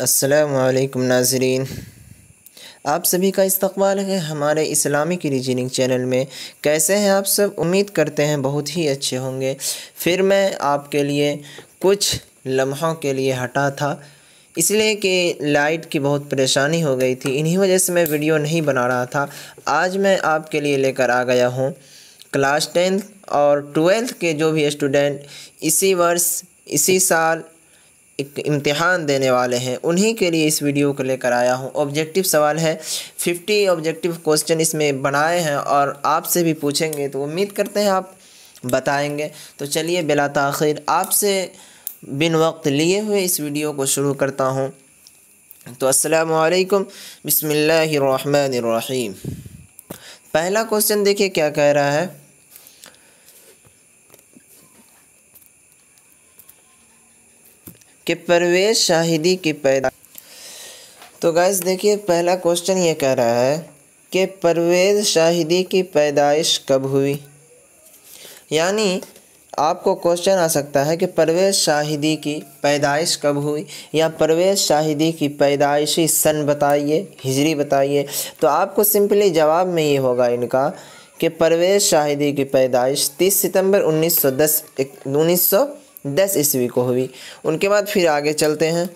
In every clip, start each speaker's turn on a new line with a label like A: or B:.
A: असलकम नाजरीन आप सभी का इस्तबाल है हमारे इस्लामिक रीजनिंग चैनल में कैसे हैं आप सब उम्मीद करते हैं बहुत ही अच्छे होंगे फिर मैं आपके लिए कुछ लम्हों के लिए हटा था इसलिए कि लाइट की बहुत परेशानी हो गई थी इन्हीं वजह से मैं वीडियो नहीं बना रहा था आज मैं आपके लिए लेकर आ गया हूँ क्लास टेंथ और ट्वेल्थ के जो भी स्टूडेंट इसी वर्ष इसी साल इम्तहान देने वाले हैं उन्हीं के लिए इस वीडियो को लेकर आया हूँ ऑब्जेक्टिव सवाल है फिफ्टी ऑब्जेक्टिव क्वेश्चन इसमें बनाए हैं और आपसे भी पूछेंगे तो उम्मीद करते हैं आप बताएंगे तो चलिए बिला तखिर आपसे बिन वक्त लिए हुए इस वीडियो को शुरू करता हूँ तो असलकम बसमीम पहला क्वेश्चन देखिए क्या कह रहा है कि परवेज शाहिदी की पैदा तो गैस देखिए पहला क्वेश्चन ये कह रहा है कि परवेज शाहिदी की पैदाइश कब हुई यानी आपको क्वेश्चन आ सकता है कि परवेज शाहिदी की पैदाइश कब हुई या परवेज शाहिदी की पैदाइशी सन बताइए हिजरी बताइए तो आपको सिंपली जवाब में ये होगा इनका कि परवेज शाहिदी की पैदाइश 30 सितंबर 1910 सौ दस ईस्वी को हुई उनके बाद फिर आगे चलते हैं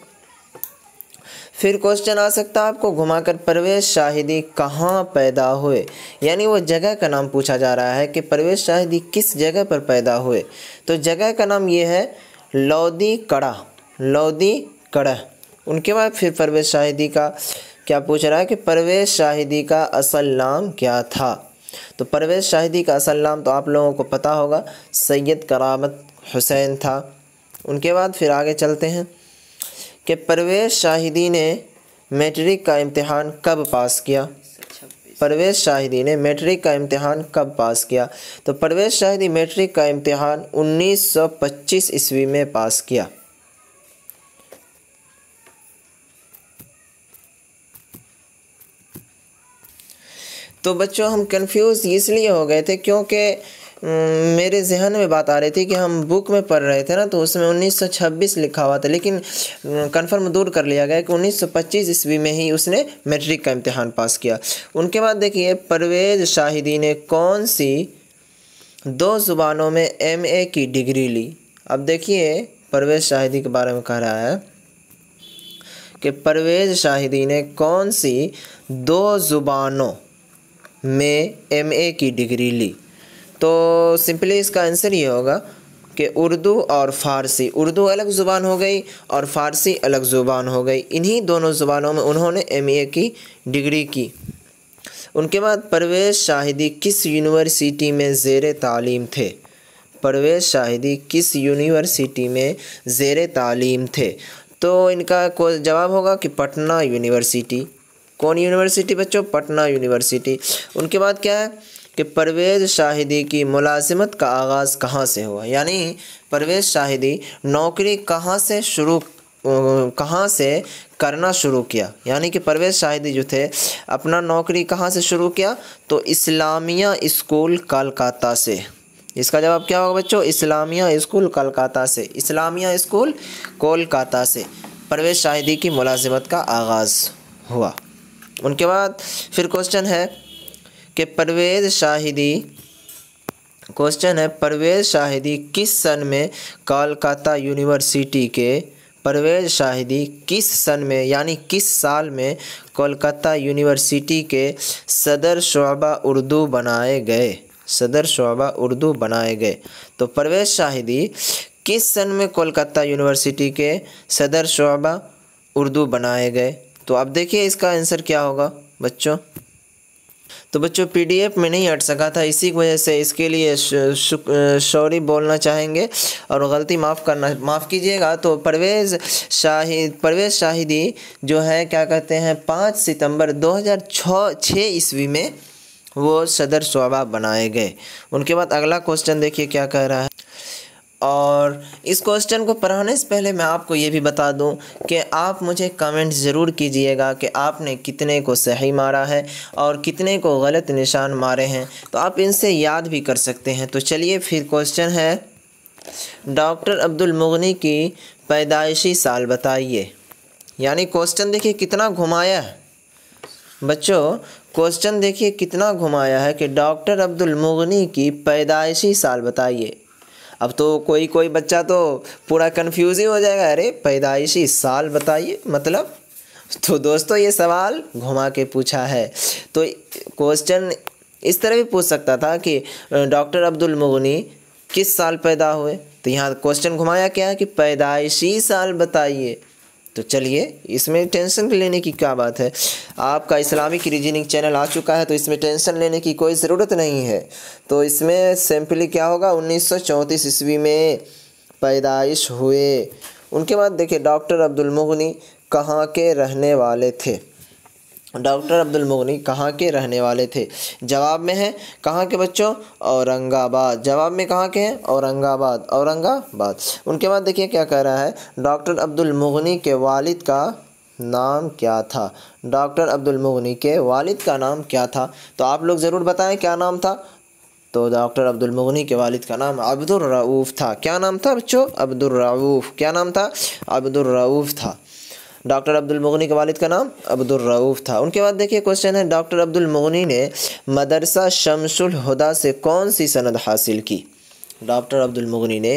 A: फिर क्वेश्चन आ सकता है आपको घुमाकर परवेज शाहिदी कहाँ पैदा हुए यानी वो जगह का नाम पूछा जा रहा है कि परवेज शाहिदी किस जगह पर पैदा हुए तो जगह का नाम ये है लौदी कड़ा लौदी कड़ा उनके बाद फिर परवेज शाहिदी का क्या पूछ रहा है कि परवेज शाहिदी का असल नाम क्या था तो परवेज शाहिदी का असल नाम तो आप लोगों को पता होगा सैयद करामत हुसैन था उनके बाद फिर आगे चलते हैं कि परवेज़ शाहिदी ने मैट्रिक का इम्तहान कब पास किया परवेज़ शाहिदी ने मैट्रिक का इम्तहान कब पास किया तो परवेज़ शाहिदी मैट्रिक का इम्तहान 1925 ईस्वी में पास किया तो बच्चों हम कंफ्यूज इसलिए हो गए थे क्योंकि हम्म, मेरे जहन में बात आ रही थी कि हम बुक में पढ़ रहे थे ना तो उसमें 1926 लिखा हुआ था लेकिन कन्फर्म हम्म, दूर कर लिया गया कि 1925 ईस्वी में ही उसने मैट्रिक का इम्तहान पास किया उनके बाद देखिए परवेज शाहिदी ने कौन सी दो ज़ुबानों में एम ए की डिग्री ली अब देखिए परवेज शाहिदी के बारे में कह रहा है कि परवेज शाहिदी ने कौन सी दो ज़ुबानों में एम ए की डिग्री ली तो सिंपली इसका आंसर ये होगा कि उर्दू और फ़ारसी उर्दू अलग ज़ुबान हो गई और फ़ारसी अलग ज़ुबान हो गई इन्हीं दोनों ज़ुबानों में उन्होंने एम की डिग्री की उनके बाद परवेज़ शाहिदी किस यूनिवर्सिटी में ज़ेर तालीम थे परवेज़ शाहिदी किस यूनिवर्सिटी में ज़ेर तालीम थे तो इनका जवाब होगा कि पटना यूनिवर्सिटी कौन यूनिवर्सिटी बच्चों पटना यूनिवर्सिटी उनके बाद क्या है कि परवेज़ शाहिदी की मुलाजमत का आगाज़ कहाँ से हुआ यानी परवेज़ शाहिदी नौकरी कहाँ से शुरू कहाँ से करना शुरू किया यानी कि परवेज़ शाहिदी जो थे अपना नौकरी कहाँ से शुरू किया तो इस्लामिया स्कूल कलकत्ता से इसका जवाब क्या होगा बच्चों इस्लामिया स्कूल कलकत्ता से इस्लामिया स्कूल कोलकाता से परवेज़ शाहिदी की मुलाजमत का आगाज़ हुआ उनके बाद फिर क्वेश्चन है कि परवेज़ शाहिदी क्वेश्चन है परवेज़ शाहिदी किस सन में कोलकाता यूनिवर्सिटी के परवेज़ शाहिदी किस सन में यानी किस साल में कोलकाता यूनिवर्सिटी के सदर शोबा उर्दू बनाए गए सदर शोबा उर्दू बनाए गए तो परवेज़ शाहिदी किस सन में कोलकाता यूनिवर्सिटी के सदर शोबा उर्दू बनाए गए तो अब देखिए इसका आंसर क्या होगा बच्चों तो बच्चों पीडीएफ में नहीं हट सका था इसी की वजह से इसके लिए सॉरी बोलना चाहेंगे और गलती माफ़ करना माफ़ कीजिएगा तो परवेज़ शाहिद परवेज़ शाहिदी जो है क्या कहते हैं पाँच सितंबर दो हज़ार छः ईस्वी में वो सदर शोबा बनाए गए उनके बाद अगला क्वेश्चन देखिए क्या कह रहा है और इस क्वेश्चन को पढ़ाने से पहले मैं आपको ये भी बता दूं कि आप मुझे कमेंट ज़रूर कीजिएगा कि आपने कितने को सही मारा है और कितने को गलत निशान मारे हैं तो आप इनसे याद भी कर सकते हैं तो चलिए फिर क्वेश्चन है डॉक्टर अब्दुल मुगनी की पैदाइशी साल बताइए यानी क्वेश्चन देखिए कितना घुमाया है बच्चों क्वेश्चन देखिए कितना घुमाया है कि डॉक्टर अब्दुल मुगनी की पैदाइशी साल बताइए अब तो कोई कोई बच्चा तो पूरा कन्फ्यूज ही हो जाएगा अरे पैदाइशी साल बताइए मतलब तो दोस्तों ये सवाल घुमा के पूछा है तो क्वेश्चन इस तरह भी पूछ सकता था कि डॉक्टर अब्दुल मुगनी किस साल पैदा हुए तो यहाँ क्वेश्चन घुमाया क्या है कि पैदाइशी साल बताइए तो चलिए इसमें टेंशन लेने की क्या बात है आपका इस्लामिक रीजनिंग चैनल आ चुका है तो इसमें टेंशन लेने की कोई ज़रूरत नहीं है तो इसमें सिंपली क्या होगा उन्नीस ईस्वी में पैदाइश हुए उनके बाद देखिए डॉक्टर अब्दुल मुगनी कहाँ के रहने वाले थे डॉक्टर अब्दुल मुगनी कहाँ के रहने वाले थे जवाब में है कहाँ के बच्चों औरंगाबाद जवाब में कहाँ के हैं औरंगाबाद औरंगाबाद उनके बाद देखिए क्या कह रहा है डॉक्टर अब्दुल मुगनी के वालिद का नाम क्या था डॉक्टर अब्दुल मुगनी के वालिद का नाम क्या था तो आप लोग ज़रूर बताएं क्या नाम था तो डॉक्टर अब्दुल मुगनी के वालिद का नाम अब्दुलरऊफ़ था क्या नाम था बच्चों अब्दुलरऊफ़ क्या नाम था अब्दुलरऊफ़ था डॉक्टर अब्दुल मुगनी के वालिद का नाम अब्दुलरऊफ़ था उनके बाद देखिए क्वेश्चन है डॉक्टर अब्दुल मुगनी ने मदरसा शमसुल हुदा से कौन सी सनद हासिल की डॉक्टर अब्दुल मुगनी ने